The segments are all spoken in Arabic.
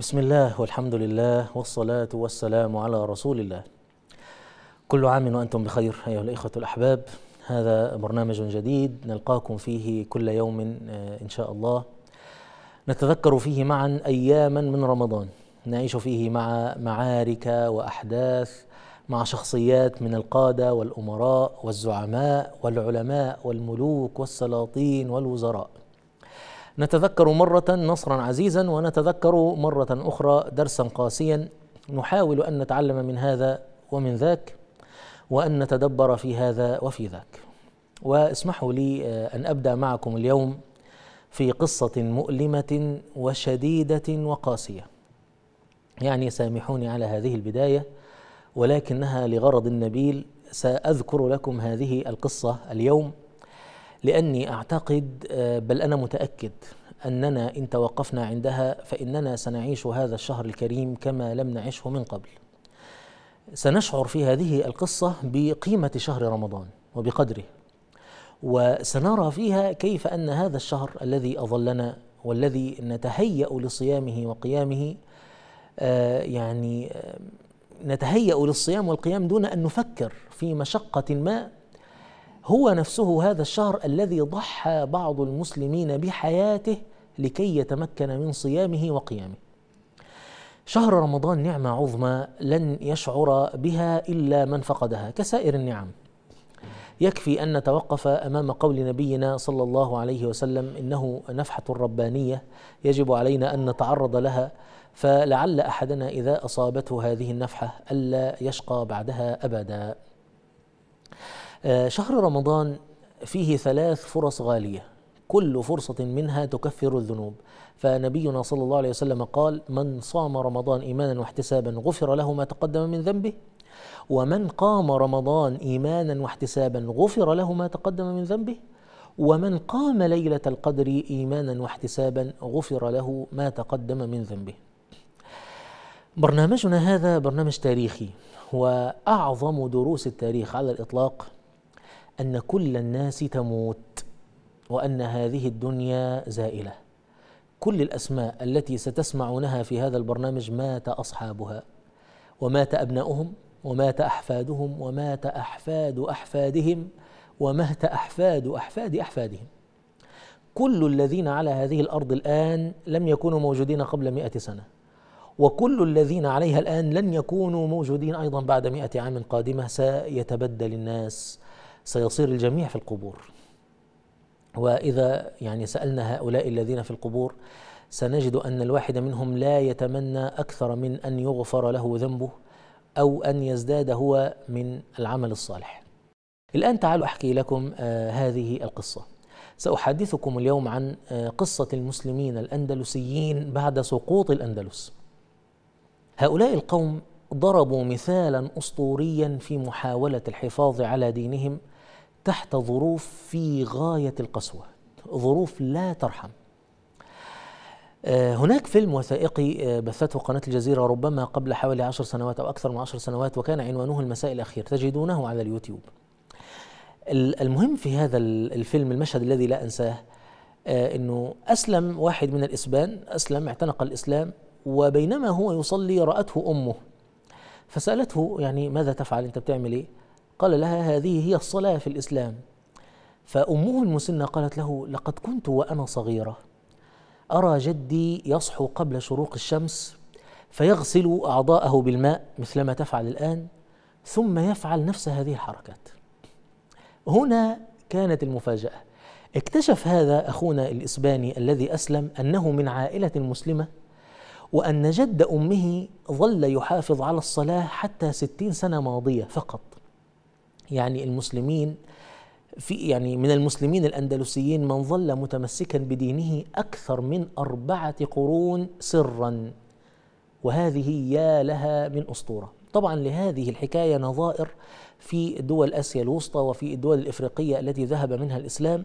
بسم الله والحمد لله والصلاة والسلام على رسول الله كل عام وأنتم بخير أيها الإخوة الأحباب هذا برنامج جديد نلقاكم فيه كل يوم إن شاء الله نتذكر فيه معا أياما من رمضان نعيش فيه مع معارك وأحداث مع شخصيات من القادة والأمراء والزعماء والعلماء والملوك والسلاطين والوزراء نتذكر مرة نصرا عزيزا ونتذكر مرة أخرى درسا قاسيا نحاول أن نتعلم من هذا ومن ذاك وأن نتدبر في هذا وفي ذاك واسمحوا لي آه، أن أبدأ معكم اليوم في قصة مؤلمة وشديدة وقاسية يعني سامحوني على هذه البداية ولكنها لغرض نبيل سأذكر لكم هذه القصة اليوم لاني اعتقد آه، بل انا متاكد اننا ان توقفنا عندها فاننا سنعيش هذا الشهر الكريم كما لم نعشه من قبل سنشعر في هذه القصه بقيمه شهر رمضان وبقدره وسنرى فيها كيف ان هذا الشهر الذي اظلنا والذي نتهيأ لصيامه وقيامه آه، يعني آه، نتهيأ للصيام والقيام دون أن نفكر في مشقة ما هو نفسه هذا الشهر الذي ضحى بعض المسلمين بحياته لكي يتمكن من صيامه وقيامه شهر رمضان نعمة عظمى لن يشعر بها إلا من فقدها كسائر النعم يكفي أن نتوقف أمام قول نبينا صلى الله عليه وسلم إنه نفحة ربانية يجب علينا أن نتعرض لها فلعل أحدنا إذا أصابته هذه النفحة ألا يشقى بعدها أبداً آه، شهر رمضان فيه ثلاث فرص غالية كل فرصة منها تكفر الذنوب فنبينا صلى الله عليه وسلم قال من صام رمضان إيمانا واحتسابا غفر له ما تقدم من ذنبه ومن قام رمضان إيمانا واحتسابا غفر له ما تقدم من ذنبه ومن قام ليلة القدر إيمانا واحتسابا غفر له ما تقدم من ذنبه برنامجنا هذا برنامج تاريخي وأعظم دروس التاريخ على الإطلاق ان كل الناس تموت وان هذه الدنيا زائله كل الاسماء التي ستسمعونها في هذا البرنامج مات اصحابها ومات ابناؤهم ومات احفادهم ومات احفاد احفادهم ومات احفاد احفاد احفادهم كل الذين على هذه الارض الان لم يكونوا موجودين قبل مئة سنه وكل الذين عليها الآن لن يكونوا موجودين أيضا بعد مئة عام قادمة سيتبدل الناس سيصير الجميع في القبور وإذا يعني سألنا هؤلاء الذين في القبور سنجد أن الواحد منهم لا يتمنى أكثر من أن يغفر له ذنبه أو أن يزداد هو من العمل الصالح الآن تعالوا أحكي لكم آه، هذه القصة سأحدثكم اليوم عن آه، قصة المسلمين الأندلسيين بعد سقوط الأندلس هؤلاء القوم ضربوا مثالا أسطوريا في محاولة الحفاظ على دينهم تحت ظروف في غاية القسوة ظروف لا ترحم آه، هناك فيلم وثائقي آه، بثته قناة الجزيرة ربما قبل حوالي عشر سنوات أو أكثر من عشر سنوات وكان عنوانه المساء الأخير تجدونه على اليوتيوب المهم في هذا الفيلم المشهد الذي لا أنساه آه، أنه أسلم واحد من الإسبان أسلم اعتنق الإسلام وبينما هو يصلي رأته أمه فسألته يعني ماذا تفعل أنت بتعمل إيه قال لها هذه هي الصلاة في الإسلام فأمه المسنة قالت له لقد كنت وأنا صغيرة أرى جدي يصحو قبل شروق الشمس فيغسل أعضاءه بالماء مثلما تفعل الآن ثم يفعل نفس هذه الحركات هنا كانت المفاجأة اكتشف هذا أخونا الإسباني الذي أسلم أنه من عائلة مسلمة وأن جد أمه ظل يحافظ على الصلاة حتى ستين سنة ماضية فقط يعني المسلمين في يعني من المسلمين الأندلسيين من ظل متمسكا بدينه أكثر من أربعة قرون سرا وهذه يا لها من أسطورة طبعا لهذه الحكاية نظائر في دول آسيا الوسطى وفي الدول الإفريقية التي ذهب منها الإسلام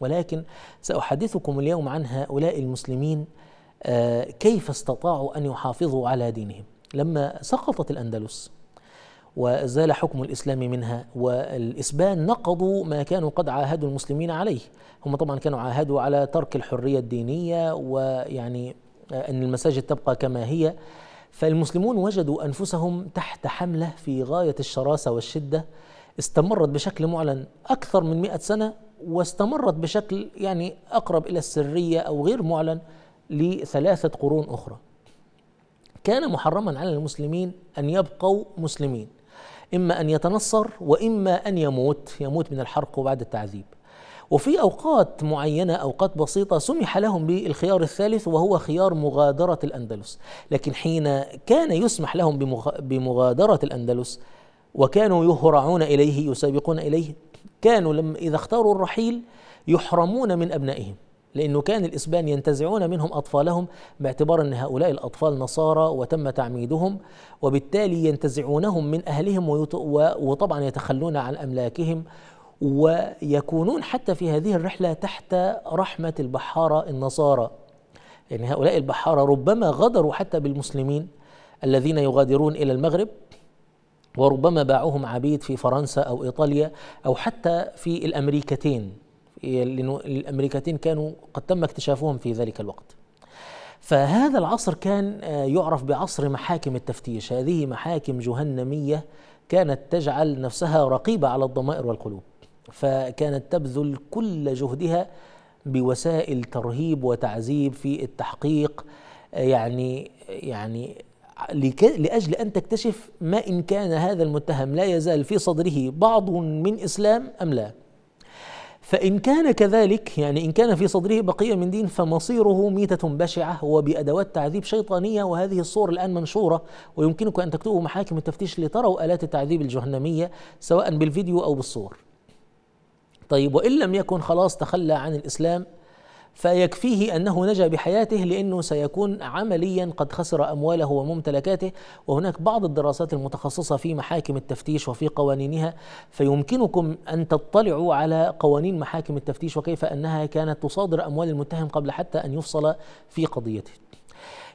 ولكن سأحدثكم اليوم عن هؤلاء المسلمين آه، كيف استطاعوا أن يحافظوا على دينهم لما سقطت الأندلس وزال حكم الإسلام منها والإسبان نقضوا ما كانوا قد عاهدوا المسلمين عليه هم طبعا كانوا عاهدوا على ترك الحرية الدينية ويعني أن المساجد تبقى كما هي فالمسلمون وجدوا أنفسهم تحت حملة في غاية الشراسة والشدة استمرت بشكل معلن أكثر من مئة سنة واستمرت بشكل يعني أقرب إلى السرية أو غير معلن لثلاثة قرون أخرى كان محرما على المسلمين أن يبقوا مسلمين إما أن يتنصر وإما أن يموت يموت من الحرق وبعد التعذيب وفي أوقات معينة أوقات بسيطة سمح لهم بالخيار الثالث وهو خيار مغادرة الأندلس لكن حين كان يسمح لهم بمغادرة الأندلس وكانوا يهرعون إليه يسابقون إليه كانوا لم إذا اختاروا الرحيل يحرمون من أبنائهم لأنه كان الإسبان ينتزعون منهم أطفالهم باعتبار أن هؤلاء الأطفال نصارى وتم تعميدهم وبالتالي ينتزعونهم من أهلهم وطبعا يتخلون عن أملاكهم ويكونون حتى في هذه الرحلة تحت رحمة البحارة النصارى لأن يعني هؤلاء البحارة ربما غدروا حتى بالمسلمين الذين يغادرون إلى المغرب وربما باعوهم عبيد في فرنسا أو إيطاليا أو حتى في الأمريكتين الأمريكتين كانوا قد تم اكتشافهم في ذلك الوقت فهذا العصر كان آه، يعرف بعصر محاكم التفتيش هذه محاكم جهنمية كانت تجعل نفسها رقيبة على الضمائر والقلوب فكانت تبذل كل جهدها بوسائل ترهيب وتعذيب في التحقيق آه، يعني يعني لاجل ان تكتشف ما ان كان هذا المتهم لا يزال في صدره بعض من اسلام ام لا فإن كان كذلك يعني إن كان في صدره بقية من دين فمصيره ميتة بشعة وبأدوات تعذيب شيطانية وهذه الصور الآن منشورة ويمكنك أن تكتبوا محاكم التفتيش لتروا آلات التعذيب الجهنمية سواء بالفيديو أو بالصور طيب وإن لم يكن خلاص تخلى عن الإسلام فيكفيه أنه نجا بحياته لأنه سيكون عمليا قد خسر أمواله وممتلكاته وهناك بعض الدراسات المتخصصة في محاكم التفتيش وفي قوانينها فيمكنكم أن تطلعوا على قوانين محاكم التفتيش وكيف أنها كانت تصادر أموال المتهم قبل حتى أن يفصل في قضيته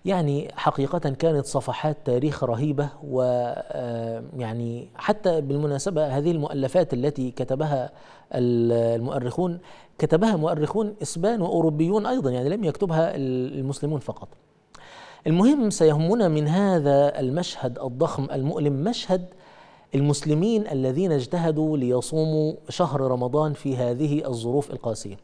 يعني حقيقة كانت صفحات تاريخ رهيبة و آه، يعني حتى بالمناسبة هذه المؤلفات التي كتبها المؤرخون كتبها مؤرخون اسبان واوروبيون ايضا يعني لم يكتبها المسلمون فقط. المهم سيهمنا من هذا المشهد الضخم المؤلم مشهد المسلمين الذين اجتهدوا ليصوموا شهر رمضان في هذه الظروف القاسيه.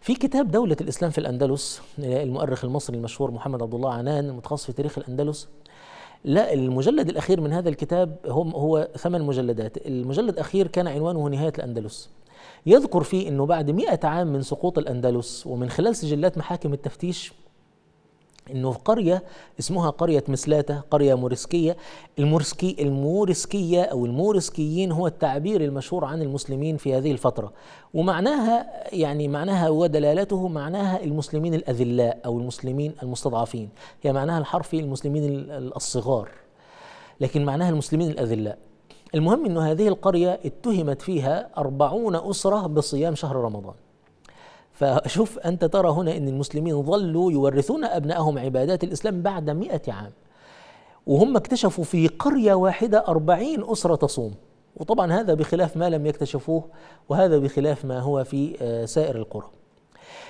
في كتاب دولة الإسلام في الأندلس المؤرخ المصري المشهور محمد عبد الله عنان المتخصص في تاريخ الأندلس لا المجلد الأخير من هذا الكتاب هو ثمان مجلدات المجلد الأخير كان عنوانه نهاية الأندلس يذكر فيه أنه بعد مئة عام من سقوط الأندلس ومن خلال سجلات محاكم التفتيش انه في قريه اسمها قريه مسلاته قريه موريسكيه المورسكي المورسكية او الموريسكيين هو التعبير المشهور عن المسلمين في هذه الفتره ومعناها يعني معناها ودلالته معناها المسلمين الاذلاء او المسلمين المستضعفين هي معناها الحرفي المسلمين الصغار لكن معناها المسلمين الاذلاء المهم أن هذه القرية اتهمت فيها أربعون أسرة بصيام شهر رمضان فشوف أنت ترى هنا أن المسلمين ظلوا يورثون أبنائهم عبادات الإسلام بعد مئة عام وهم اكتشفوا في قرية واحدة أربعين أسرة تصوم وطبعا هذا بخلاف ما لم يكتشفوه وهذا بخلاف ما هو في آه، سائر القرى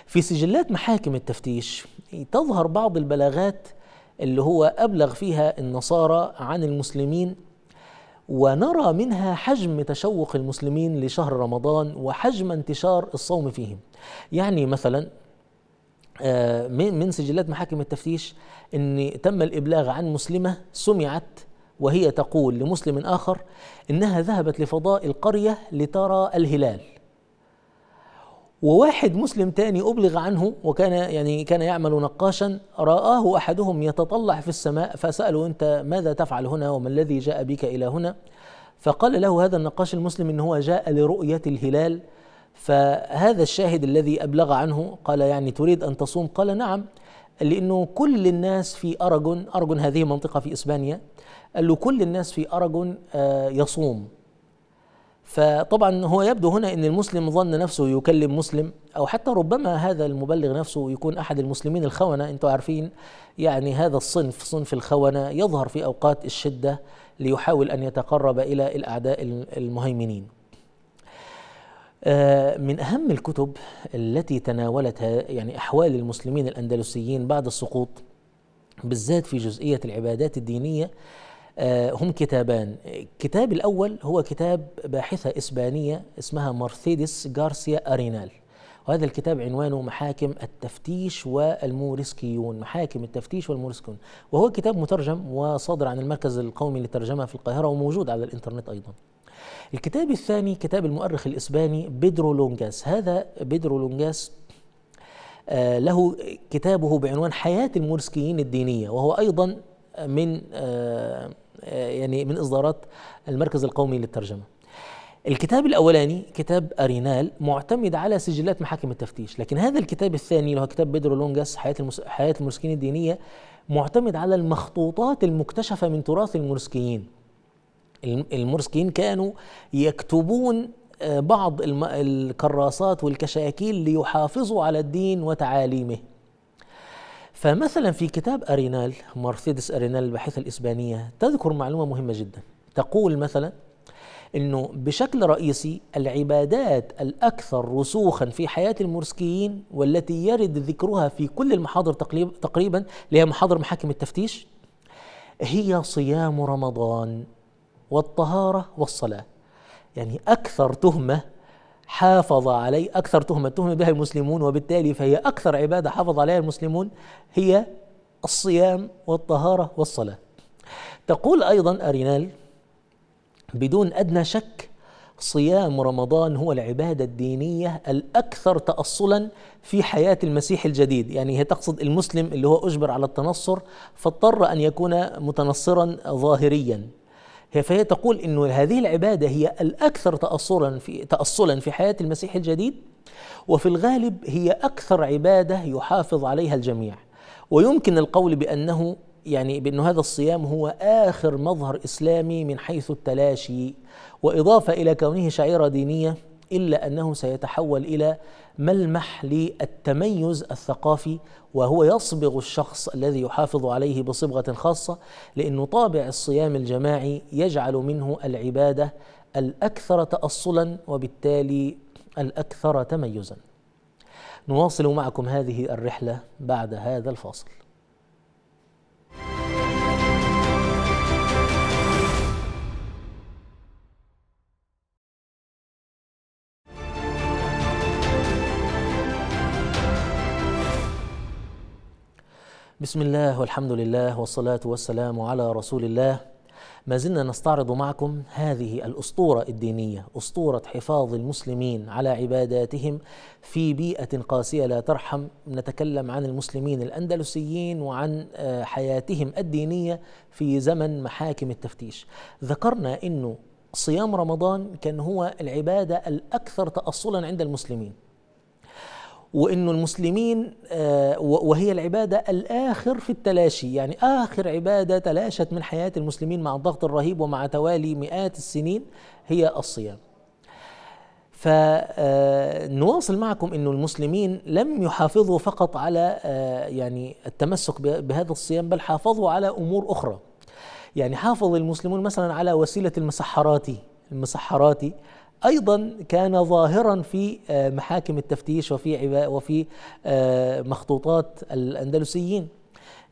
في سجلات محاكم التفتيش تظهر بعض البلاغات اللي هو أبلغ فيها النصارى عن المسلمين ونرى منها حجم تشوق المسلمين لشهر رمضان وحجم انتشار الصوم فيهم يعني مثلا آه، من سجلات محاكم التفتيش ان تم الابلاغ عن مسلمه سمعت وهي تقول لمسلم اخر انها ذهبت لفضاء القريه لترى الهلال وواحد مسلم تاني أبلغ عنه وكان يعني كان يعمل نقاشا رآه أحدهم يتطلع في السماء فسأله أنت ماذا تفعل هنا وما الذي جاء بك إلى هنا فقال له هذا النقاش المسلم أنه هو جاء لرؤية الهلال فهذا الشاهد الذي أبلغ عنه قال يعني تريد أن تصوم قال نعم لأنه كل الناس في أرجون أرجون هذه منطقة في إسبانيا قال له كل الناس في أرجون آه، يصوم فطبعا هو يبدو هنا ان المسلم ظن نفسه يكلم مسلم او حتى ربما هذا المبلغ نفسه يكون احد المسلمين الخونه انتم عارفين يعني هذا الصنف صنف الخونه يظهر في اوقات الشده ليحاول ان يتقرب الى الاعداء المهيمنين. آه، من اهم الكتب التي تناولتها يعني احوال المسلمين الاندلسيين بعد السقوط بالذات في جزئيه العبادات الدينيه آه، هم كتابان الكتاب الأول هو كتاب باحثة إسبانية اسمها مرثيدس غارسيا أرينال وهذا الكتاب عنوانه محاكم التفتيش والموريسكيون محاكم التفتيش والموريسكيون وهو كتاب مترجم وصادر عن المركز القومي للترجمة في القاهرة وموجود على الإنترنت أيضا الكتاب الثاني كتاب المؤرخ الإسباني بيدرو لونجاس هذا بيدرو لونجاس آه، له كتابه بعنوان حياة المورسكيين الدينية وهو أيضا من آه، يعني من اصدارات المركز القومي للترجمه. الكتاب الاولاني كتاب ارينال معتمد على سجلات محاكم التفتيش، لكن هذا الكتاب الثاني اللي هو كتاب بيدرو لونجاس حياه المس... حياه المرسكين الدينيه معتمد على المخطوطات المكتشفه من تراث المرسكيين. المرسكيين كانوا يكتبون آه، بعض الكراسات والكشاكيل ليحافظوا على الدين وتعاليمه فمثلا في كتاب أرينال مرسيدس أرينال الباحثة الإسبانية تذكر معلومة مهمة جدا تقول مثلا أنه بشكل رئيسي العبادات الأكثر رسوخا في حياة المرسكيين والتي يرد ذكرها في كل المحاضر تقريبا اللي هي محاضر محاكم التفتيش هي صيام رمضان والطهارة والصلاة يعني أكثر تهمة حافظ عليه أكثر تهمة تهم بها المسلمون وبالتالي فهي أكثر عبادة حافظ عليها المسلمون هي الصيام والطهارة والصلاة تقول أيضا أرينال بدون أدنى شك صيام رمضان هو العبادة الدينية الأكثر تأصلا في حياة المسيح الجديد يعني هي تقصد المسلم اللي هو أجبر على التنصر فاضطر أن يكون متنصرا ظاهريا فهي تقول أن هذه العبادة هي الأكثر تأصلا في, تأصلا في حياة المسيح الجديد وفي الغالب هي أكثر عبادة يحافظ عليها الجميع ويمكن القول بأنه يعني بأن هذا الصيام هو آخر مظهر إسلامي من حيث التلاشي وإضافة إلى كونه شعيرة دينية إلا أنه سيتحول إلى ملمح للتميز الثقافي وهو يصبغ الشخص الذي يحافظ عليه بصبغة خاصة لأن طابع الصيام الجماعي يجعل منه العبادة الأكثر تأصلا وبالتالي الأكثر تميزا نواصل معكم هذه الرحلة بعد هذا الفاصل بسم الله والحمد لله والصلاة والسلام على رسول الله ما زلنا نستعرض معكم هذه الأسطورة الدينية أسطورة حفاظ المسلمين على عباداتهم في بيئة قاسية لا ترحم نتكلم عن المسلمين الأندلسيين وعن آه، حياتهم الدينية في زمن محاكم التفتيش ذكرنا أنه صيام رمضان كان هو العبادة الأكثر تأصلا عند المسلمين وانه المسلمين آه، وهي العباده الاخر في التلاشي يعني اخر عباده تلاشت من حياه المسلمين مع الضغط الرهيب ومع توالي مئات السنين هي الصيام فنواصل آه، معكم انه المسلمين لم يحافظوا فقط على آه، يعني التمسك بهذا الصيام بل حافظوا على امور اخرى يعني حافظ المسلمون مثلا على وسيله المسحراتي المسحراتي ايضا كان ظاهرا في آه، محاكم التفتيش وفي وفي آه، مخطوطات الاندلسيين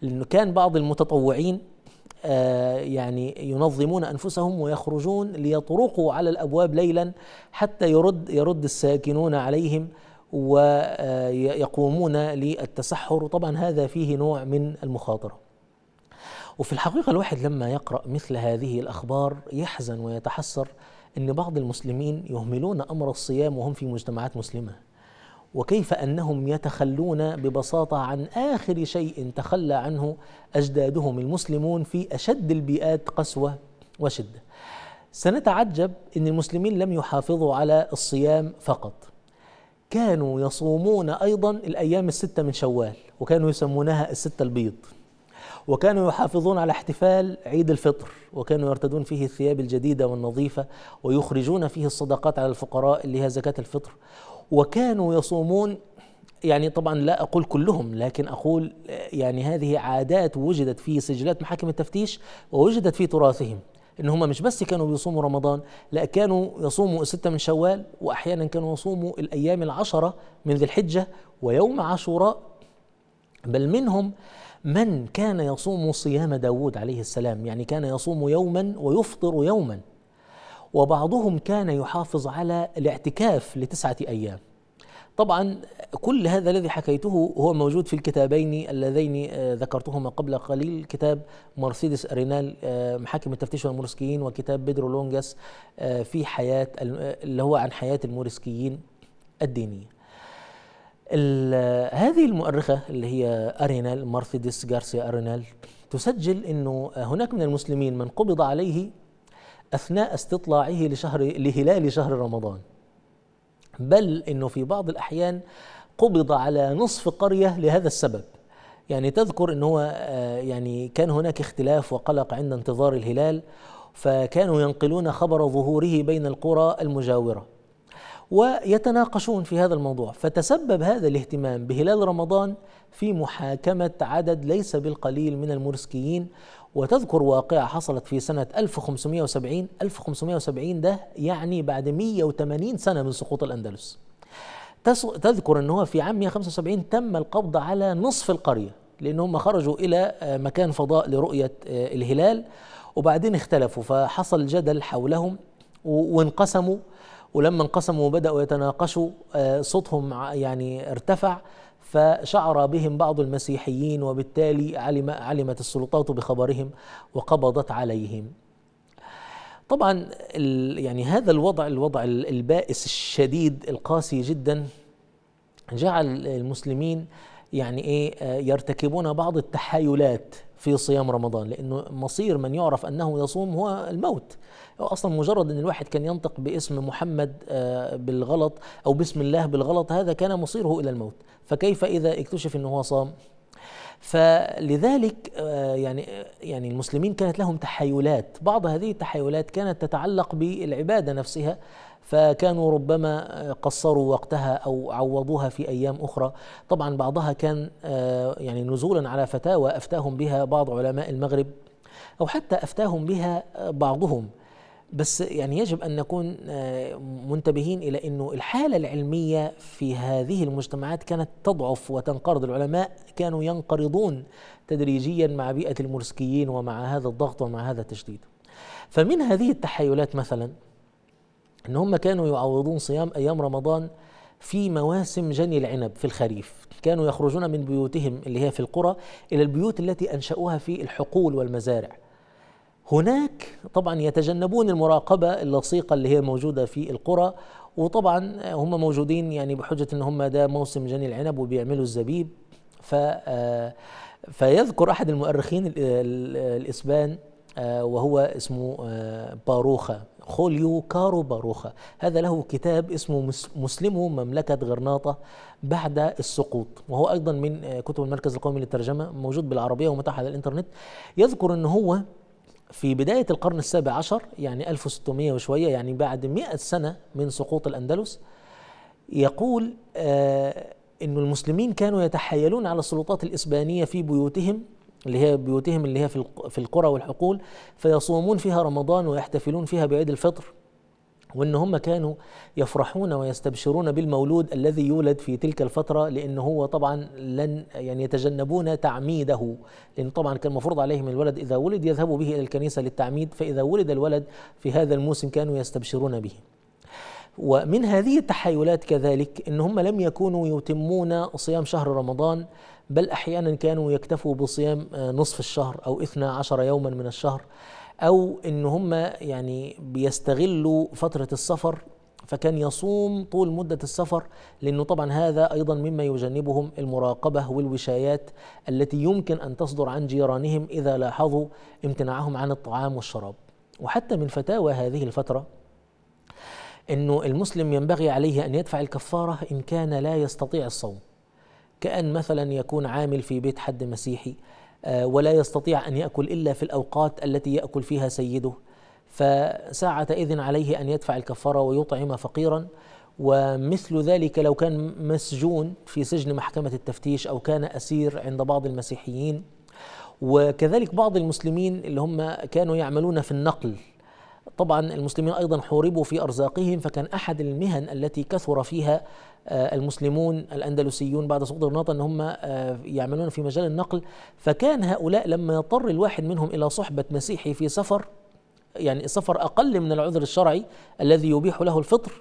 لانه كان بعض المتطوعين آه، يعني ينظمون انفسهم ويخرجون ليطرقوا على الابواب ليلا حتى يرد يرد الساكنون عليهم ويقومون للتسحر وطبعا هذا فيه نوع من المخاطره وفي الحقيقه الواحد لما يقرا مثل هذه الاخبار يحزن ويتحسر أن بعض المسلمين يهملون أمر الصيام وهم في مجتمعات مسلمة وكيف أنهم يتخلون ببساطة عن آخر شيء تخلى عنه أجدادهم المسلمون في أشد البيئات قسوة وشدة سنتعجب أن المسلمين لم يحافظوا على الصيام فقط كانوا يصومون أيضا الأيام الستة من شوال وكانوا يسمونها الستة البيض وكانوا يحافظون على احتفال عيد الفطر وكانوا يرتدون فيه الثياب الجديدة والنظيفة ويخرجون فيه الصدقات على الفقراء اللي هي زكاة الفطر وكانوا يصومون يعني طبعا لا أقول كلهم لكن أقول يعني هذه عادات وجدت في سجلات محاكم التفتيش ووجدت في تراثهم ان هم مش بس كانوا بيصوموا رمضان لا كانوا يصوموا الستة من شوال واحيانا كانوا يصوموا الايام العشره من ذي الحجه ويوم عاشوراء بل منهم من كان يصوم صيام داود عليه السلام يعني كان يصوم يوما ويفطر يوما وبعضهم كان يحافظ على الاعتكاف لتسعة أيام طبعا كل هذا الذي حكيته هو موجود في الكتابين اللذين آه، ذكرتهما قبل قليل كتاب مرسيدس أرينال آه، محاكم التفتيش والمورسكيين وكتاب بيدرو لونجاس آه، في حياة اللي هو عن حياة المورسكيين الدينية هذه المؤرخة اللي هي أرينال مرثيدس غارسيا أرينال تسجل أنه هناك من المسلمين من قبض عليه أثناء استطلاعه لشهر لهلال شهر رمضان بل أنه في بعض الأحيان قبض على نصف قرية لهذا السبب يعني تذكر أنه هو آه، يعني كان هناك اختلاف وقلق عند انتظار الهلال فكانوا ينقلون خبر ظهوره بين القرى المجاوره ويتناقشون في هذا الموضوع فتسبب هذا الاهتمام بهلال رمضان في محاكمة عدد ليس بالقليل من المرسكيين وتذكر واقعة حصلت في سنة 1570 1570 ده يعني بعد 180 سنة من سقوط الأندلس تذكر أنه في عام 175 تم القبض على نصف القرية لأنهم خرجوا إلى مكان فضاء لرؤية آه، الهلال وبعدين اختلفوا فحصل جدل حولهم وانقسموا ولما انقسموا وبداوا يتناقشوا آه، صوتهم يعني ارتفع فشعر بهم بعض المسيحيين وبالتالي علم علمت السلطات بخبرهم وقبضت عليهم طبعا يعني هذا الوضع الوضع البائس الشديد القاسي جدا جعل المسلمين يعني ايه آه، يرتكبون بعض التحايلات في صيام رمضان لانه مصير من يعرف انه يصوم هو الموت اصلا مجرد ان الواحد كان ينطق باسم محمد آه، بالغلط او باسم الله بالغلط هذا كان مصيره الى الموت فكيف اذا اكتشف انه هو صام فلذلك آه، يعني آه، يعني المسلمين كانت لهم تحيلات بعض هذه التحيلات كانت تتعلق بالعباده نفسها فكانوا ربما قصروا وقتها أو عوضوها في أيام أخرى طبعا بعضها كان آه، يعني نزولا على فتاوى أفتاهم بها بعض علماء المغرب أو حتى أفتاهم بها بعضهم بس يعني يجب أن نكون آه، منتبهين إلى أنه الحالة العلمية في هذه المجتمعات كانت تضعف وتنقرض العلماء كانوا ينقرضون تدريجيا مع بيئة المرسكيين ومع هذا الضغط ومع هذا التشديد فمن هذه التحيلات مثلا ان هم كانوا يعوضون صيام ايام رمضان في مواسم جني العنب في الخريف كانوا يخرجون من بيوتهم اللي هي في القرى الى البيوت التي انشاوها في الحقول والمزارع هناك طبعا يتجنبون المراقبه اللصيقه اللي هي موجوده في القرى وطبعا هم موجودين يعني بحجه ان هم ده موسم جني العنب وبيعملوا الزبيب ف آه، فيذكر احد المؤرخين الاسبان آه، وهو اسمه آه، باروخه خوليو كارو باروخا هذا له كتاب اسمه مسلمو مملكة غرناطة بعد السقوط وهو أيضا من آه، كتب المركز القومي للترجمة موجود بالعربية ومتاح على الإنترنت يذكر أن هو في بداية القرن السابع عشر يعني 1600 وشوية يعني بعد 100 سنة من سقوط الأندلس يقول آه أن المسلمين كانوا يتحايلون على السلطات الإسبانية في بيوتهم اللي هي بيوتهم اللي هي في القرى والحقول فيصومون فيها رمضان ويحتفلون فيها بعيد الفطر وان هم كانوا يفرحون ويستبشرون بالمولود الذي يولد في تلك الفتره لانه هو طبعا لن يعني يتجنبون تعميده لان طبعا كان المفروض عليهم الولد اذا ولد يذهبوا به الى الكنيسه للتعميد فاذا ولد الولد في هذا الموسم كانوا يستبشرون به. ومن هذه التحايلات كذلك ان هم لم يكونوا يتمون صيام شهر رمضان بل أحيانا كانوا يكتفوا بصيام آه، نصف الشهر أو عشر يوما من الشهر أو إن هم يعني بيستغلوا فترة السفر فكان يصوم طول مدة السفر لأنه طبعا هذا أيضا مما يجنبهم المراقبة والوشايات التي يمكن أن تصدر عن جيرانهم إذا لاحظوا امتناعهم عن الطعام والشراب وحتى من فتاوى هذه الفترة أنه المسلم ينبغي عليه أن يدفع الكفارة إن كان لا يستطيع الصوم كأن مثلا يكون عامل في بيت حد مسيحي آه، ولا يستطيع أن يأكل إلا في الأوقات التي يأكل فيها سيده فساعة إذن عليه أن يدفع الكفارة ويطعم فقيرا ومثل ذلك لو كان مسجون في سجن محكمة التفتيش أو كان أسير عند بعض المسيحيين وكذلك بعض المسلمين اللي هم كانوا يعملون في النقل طبعا المسلمين ايضا حوربوا في ارزاقهم فكان احد المهن التي كثر فيها آه، المسلمون الاندلسيون بعد سقوط غرناطه ان هم آه، يعملون في مجال النقل فكان هؤلاء لما يضطر الواحد منهم الى صحبه مسيحي في سفر يعني سفر اقل من العذر الشرعي الذي يبيح له الفطر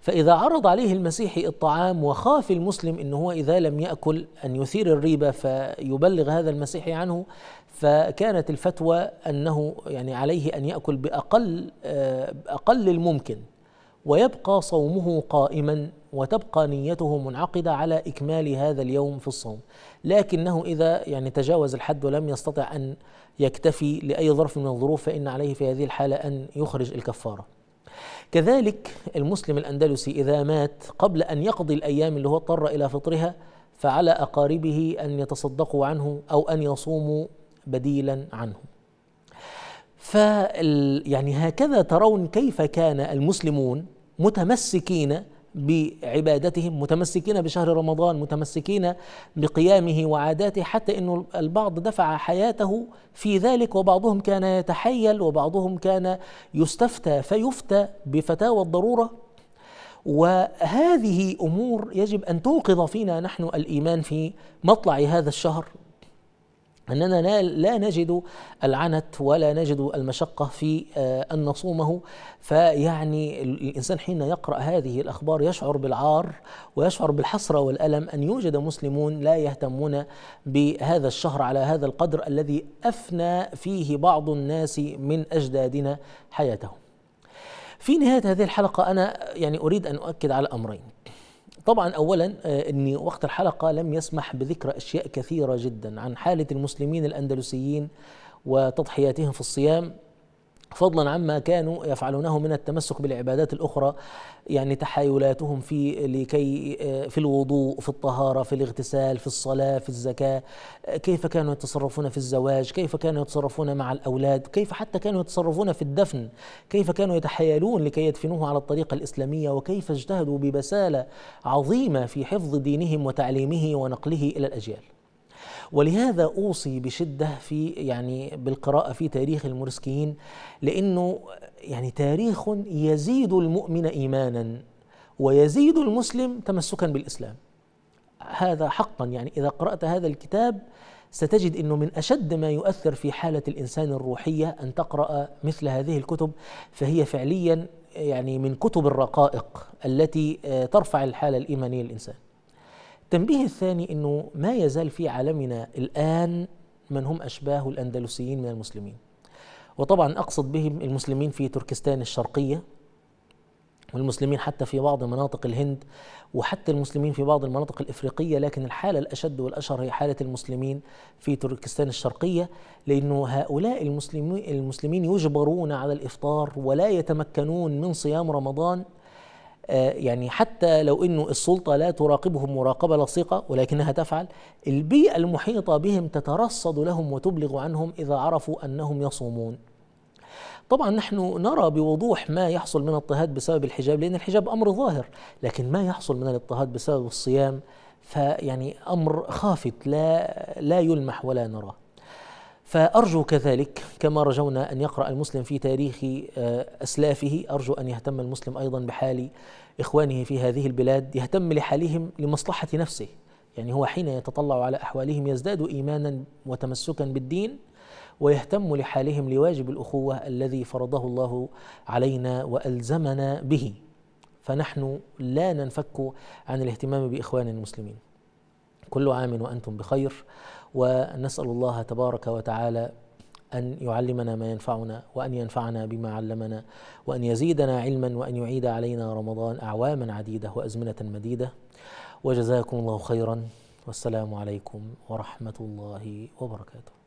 فإذا عرض عليه المسيحي الطعام وخاف المسلم إن هو إذا لم يأكل أن يثير الريبة فيبلغ هذا المسيحي عنه فكانت الفتوى أنه يعني عليه أن يأكل بأقل آه، أقل الممكن ويبقى صومه قائما وتبقى نيته منعقدة على إكمال هذا اليوم في الصوم لكنه إذا يعني تجاوز الحد ولم يستطع أن يكتفي لأي ظرف من الظروف فإن عليه في هذه الحالة أن يخرج الكفارة كذلك المسلم الأندلسي إذا مات قبل أن يقضي الأيام اللي هو اضطر إلى فطرها فعلى أقاربه أن يتصدقوا عنه أو أن يصوموا بديلا عنه ف يعني هكذا ترون كيف كان المسلمون متمسكين بعبادتهم متمسكين بشهر رمضان متمسكين بقيامه وعاداته حتى أن البعض دفع حياته في ذلك وبعضهم كان يتحيل وبعضهم كان يستفتى فيفتى بفتاوى الضرورة وهذه أمور يجب أن توقظ فينا نحن الإيمان في مطلع هذا الشهر أننا لا, نجد العنت ولا نجد المشقة في آه، أن نصومه فيعني الإنسان حين يقرأ هذه الأخبار يشعر بالعار ويشعر بالحسرة والألم أن يوجد مسلمون لا يهتمون بهذا الشهر على هذا القدر الذي أفنى فيه بعض الناس من أجدادنا حياتهم في نهاية هذه الحلقة أنا يعني أريد أن أؤكد على أمرين طبعا اولا آه، ان وقت الحلقه لم يسمح بذكر اشياء كثيره جدا عن حاله المسلمين الاندلسيين وتضحياتهم في الصيام فضلا عما كانوا يفعلونه من التمسك بالعبادات الاخرى يعني تحايلاتهم في لكي آه، في الوضوء في الطهاره في الاغتسال في الصلاه في الزكاه كيف كانوا يتصرفون في الزواج كيف كانوا يتصرفون مع الاولاد كيف حتى كانوا يتصرفون في الدفن كيف كانوا يتحايلون لكي يدفنوه على الطريقه الاسلاميه وكيف اجتهدوا ببساله عظيمه في حفظ دينهم وتعليمه ونقله الى الاجيال ولهذا أوصي بشدة في يعني بالقراءة في تاريخ المرسكيين لأنه يعني تاريخ يزيد المؤمن إيمانا ويزيد المسلم تمسكا بالإسلام هذا حقا يعني إذا قرأت هذا الكتاب ستجد انه من اشد ما يؤثر في حاله الانسان الروحيه ان تقرا مثل هذه الكتب فهي فعليا يعني من كتب الرقائق التي آه، ترفع الحاله الايمانيه للانسان. التنبيه الثاني أنه ما يزال في عالمنا الآن من هم أشباه الأندلسيين من المسلمين وطبعا أقصد بهم المسلمين في تركستان الشرقية والمسلمين حتى في بعض مناطق الهند وحتى المسلمين في بعض المناطق الإفريقية لكن الحالة الأشد والأشهر هي حالة المسلمين في تركستان الشرقية لأنه هؤلاء المسلمين, المسلمين يجبرون على الإفطار ولا يتمكنون من صيام رمضان آه، يعني حتى لو انه السلطه لا تراقبهم مراقبه لصيقه ولكنها تفعل البيئه المحيطه بهم تترصد لهم وتبلغ عنهم اذا عرفوا انهم يصومون طبعا نحن نرى بوضوح ما يحصل من اضطهاد بسبب الحجاب لان الحجاب امر ظاهر لكن ما يحصل من الاضطهاد بسبب الصيام فيعني امر خافت لا لا يلمح ولا نراه فأرجو كذلك كما رجونا أن يقرأ المسلم في تاريخ آه، أسلافه أرجو أن يهتم المسلم أيضا بحال إخوانه في هذه البلاد يهتم لحالهم لمصلحة نفسه يعني هو حين يتطلع على أحوالهم يزداد إيمانا وتمسكا بالدين ويهتم لحالهم لواجب الأخوة الذي فرضه الله علينا وألزمنا به فنحن لا ننفك عن الاهتمام بإخواننا المسلمين كل عام وأنتم بخير ونسأل الله تبارك وتعالى أن يعلمنا ما ينفعنا وأن ينفعنا بما علمنا وأن يزيدنا علما وأن يعيد علينا رمضان أعواما عديدة وأزمنة مديدة وجزاكم الله خيرا والسلام عليكم ورحمة الله وبركاته